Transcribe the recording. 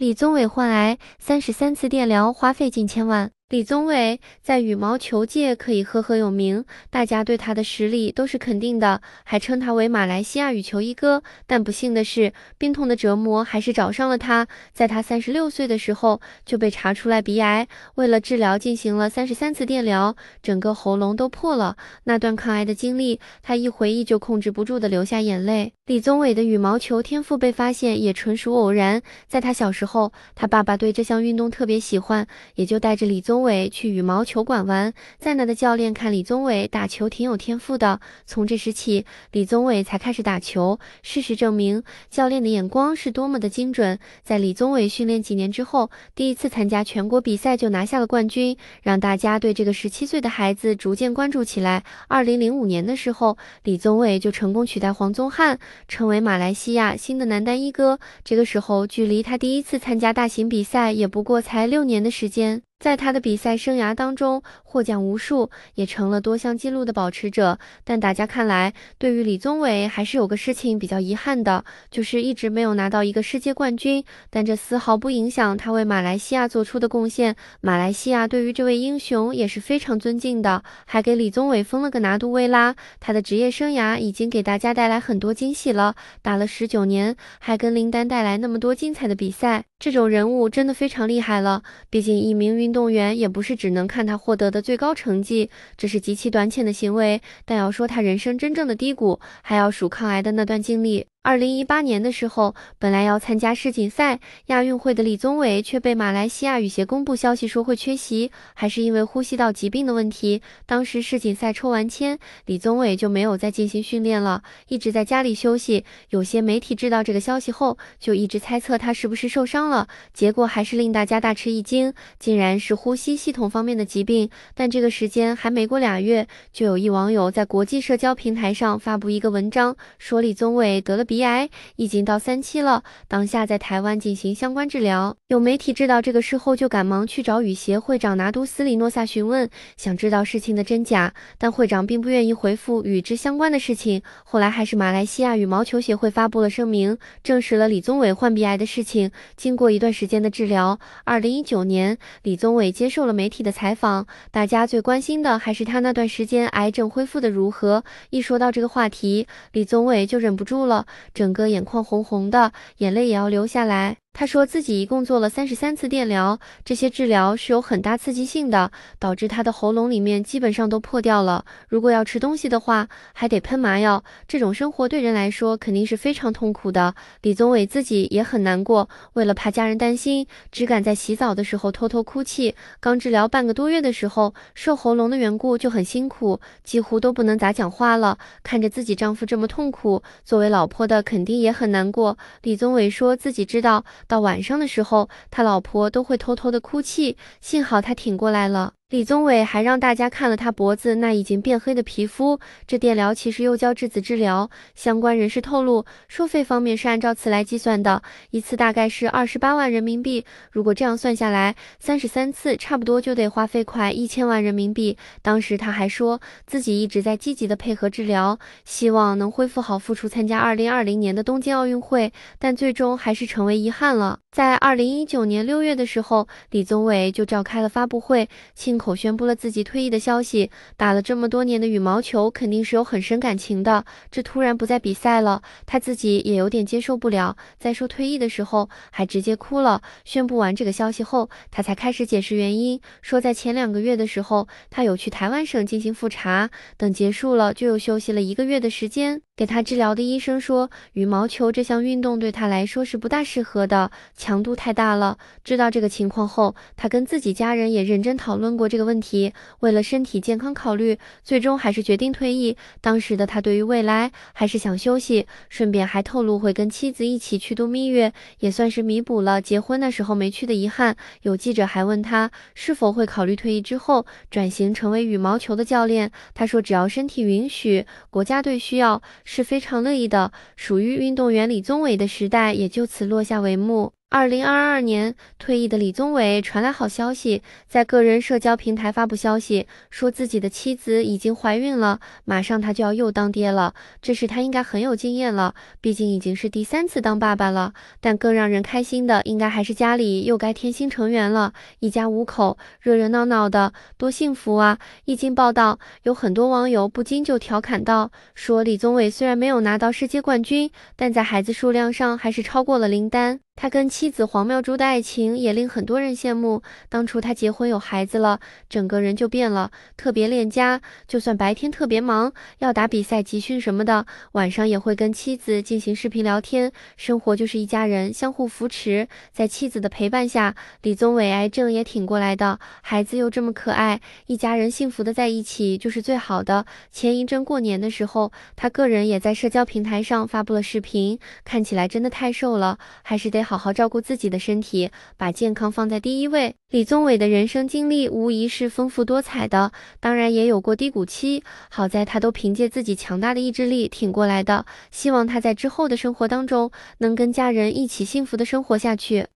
李宗伟患癌，三十三次电疗花费近千万。李宗伟在羽毛球界可以赫赫有名，大家对他的实力都是肯定的，还称他为马来西亚羽球一哥。但不幸的是，病痛的折磨还是找上了他。在他三十六岁的时候，就被查出来鼻癌，为了治疗进行了三十三次电疗，整个喉咙都破了。那段抗癌的经历，他一回忆就控制不住的流下眼泪。李宗伟的羽毛球天赋被发现也纯属偶然。在他小时候，他爸爸对这项运动特别喜欢，也就带着李宗。伟去羽毛球馆玩，在那的教练看李宗伟打球挺有天赋的。从这时起，李宗伟才开始打球。事实证明，教练的眼光是多么的精准。在李宗伟训练几年之后，第一次参加全国比赛就拿下了冠军，让大家对这个十七岁的孩子逐渐关注起来。二零零五年的时候，李宗伟就成功取代黄宗翰，成为马来西亚新的男单一哥。这个时候，距离他第一次参加大型比赛也不过才六年的时间。在他的比赛生涯当中，获奖无数，也成了多项纪录的保持者。但大家看来，对于李宗伟还是有个事情比较遗憾的，就是一直没有拿到一个世界冠军。但这丝毫不影响他为马来西亚做出的贡献。马来西亚对于这位英雄也是非常尊敬的，还给李宗伟封了个拿督威拉。他的职业生涯已经给大家带来很多惊喜了，打了十九年，还跟林丹带来那么多精彩的比赛。这种人物真的非常厉害了，毕竟一名运动员也不是只能看他获得的最高成绩，这是极其短浅的行为。但要说他人生真正的低谷，还要数抗癌的那段经历。二零一八年的时候，本来要参加世锦赛、亚运会的李宗伟，却被马来西亚羽协公布消息说会缺席，还是因为呼吸道疾病的问题。当时世锦赛抽完签，李宗伟就没有再进行训练了，一直在家里休息。有些媒体知道这个消息后，就一直猜测他是不是受伤了，结果还是令大家大吃一惊，竟然是呼吸系统方面的疾病。但这个时间还没过俩月，就有一网友在国际社交平台上发布一个文章，说李宗伟得了。鼻癌已经到三期了，当下在台湾进行相关治疗。有媒体知道这个事后，就赶忙去找羽协会会长拿督斯里诺萨询问，想知道事情的真假。但会长并不愿意回复与之相关的事情。后来，还是马来西亚羽毛球协会发布了声明，证实了李宗伟患鼻癌的事情。经过一段时间的治疗，二零一九年，李宗伟接受了媒体的采访。大家最关心的还是他那段时间癌症恢复的如何。一说到这个话题，李宗伟就忍不住了，整个眼眶红红的，眼泪也要流下来。他说自己一共做了三十三次电疗，这些治疗是有很大刺激性的，导致他的喉咙里面基本上都破掉了。如果要吃东西的话，还得喷麻药。这种生活对人来说肯定是非常痛苦的。李宗伟自己也很难过，为了怕家人担心，只敢在洗澡的时候偷偷哭泣。刚治疗半个多月的时候，受喉咙的缘故就很辛苦，几乎都不能咋讲话了。看着自己丈夫这么痛苦，作为老婆的肯定也很难过。李宗伟说自己知道。到晚上的时候，他老婆都会偷偷的哭泣。幸好他挺过来了。李宗伟还让大家看了他脖子那已经变黑的皮肤，这电疗其实又叫质子治疗。相关人士透露，收费方面是按照次来计算的，一次大概是二十八万人民币。如果这样算下来，三十三次差不多就得花费快一千万人民币。当时他还说自己一直在积极的配合治疗，希望能恢复好复出参加二零二零年的东京奥运会，但最终还是成为遗憾了。在二零一九年六月的时候，李宗伟就召开了发布会，请。口宣布了自己退役的消息，打了这么多年的羽毛球，肯定是有很深感情的。这突然不再比赛了，他自己也有点接受不了。再说退役的时候还直接哭了。宣布完这个消息后，他才开始解释原因，说在前两个月的时候，他有去台湾省进行复查，等结束了就又休息了一个月的时间。给他治疗的医生说，羽毛球这项运动对他来说是不大适合的，强度太大了。知道这个情况后，他跟自己家人也认真讨论过这个问题。为了身体健康考虑，最终还是决定退役。当时的他对于未来还是想休息，顺便还透露会跟妻子一起去度蜜月，也算是弥补了结婚的时候没去的遗憾。有记者还问他是否会考虑退役之后转型成为羽毛球的教练，他说只要身体允许，国家队需要。是非常乐意的。属于运动员李宗伟的时代也就此落下帷幕。二零二二年退役的李宗伟传来好消息，在个人社交平台发布消息，说自己的妻子已经怀孕了，马上他就要又当爹了。这是他应该很有经验了，毕竟已经是第三次当爸爸了。但更让人开心的，应该还是家里又该添新成员了，一家五口，热热闹闹的，多幸福啊！一经报道，有很多网友不禁就调侃道：“说李宗伟虽然没有拿到世界冠军，但在孩子数量上还是超过了林丹。”他跟妻子黄妙珠的爱情也令很多人羡慕。当初他结婚有孩子了，整个人就变了，特别恋家。就算白天特别忙，要打比赛、集训什么的，晚上也会跟妻子进行视频聊天。生活就是一家人相互扶持，在妻子的陪伴下，李宗伟癌症也挺过来的。孩子又这么可爱，一家人幸福的在一起就是最好的。前一阵过年的时候，他个人也在社交平台上发布了视频，看起来真的太瘦了，还是得。好好照顾自己的身体，把健康放在第一位。李宗伟的人生经历无疑是丰富多彩的，当然也有过低谷期，好在他都凭借自己强大的意志力挺过来的。希望他在之后的生活当中，能跟家人一起幸福的生活下去。